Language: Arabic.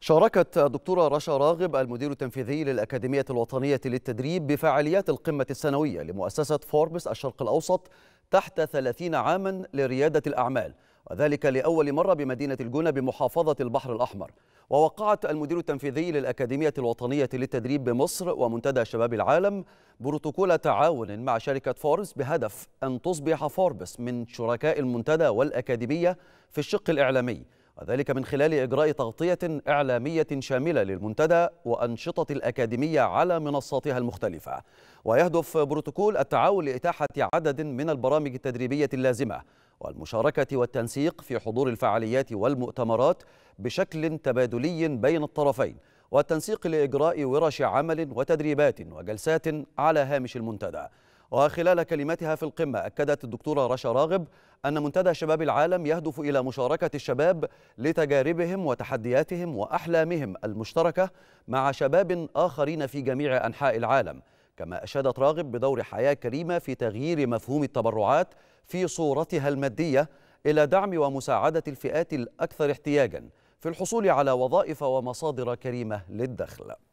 شاركت الدكتورة رشا راغب المدير التنفيذي للأكاديمية الوطنية للتدريب بفعاليات القمة السنوية لمؤسسة فوربس الشرق الأوسط تحت 30 عاما لريادة الأعمال وذلك لأول مرة بمدينة الجونة بمحافظة البحر الأحمر ووقعت المدير التنفيذي للأكاديمية الوطنية للتدريب بمصر ومنتدى شباب العالم بروتوكول تعاون مع شركة فوربس بهدف أن تصبح فوربس من شركاء المنتدى والأكاديمية في الشق الإعلامي وذلك من خلال إجراء تغطية إعلامية شاملة للمنتدى وأنشطة الأكاديمية على منصاتها المختلفة ويهدف بروتوكول التعاون لإتاحة عدد من البرامج التدريبية اللازمة والمشاركة والتنسيق في حضور الفعاليات والمؤتمرات بشكل تبادلي بين الطرفين والتنسيق لإجراء ورش عمل وتدريبات وجلسات على هامش المنتدى وخلال كلمتها في القمة أكدت الدكتورة رشا راغب أن منتدى شباب العالم يهدف إلى مشاركة الشباب لتجاربهم وتحدياتهم وأحلامهم المشتركة مع شباب آخرين في جميع أنحاء العالم كما أشادت راغب بدور حياة كريمة في تغيير مفهوم التبرعات في صورتها المادية إلى دعم ومساعدة الفئات الأكثر احتياجاً في الحصول على وظائف ومصادر كريمة للدخل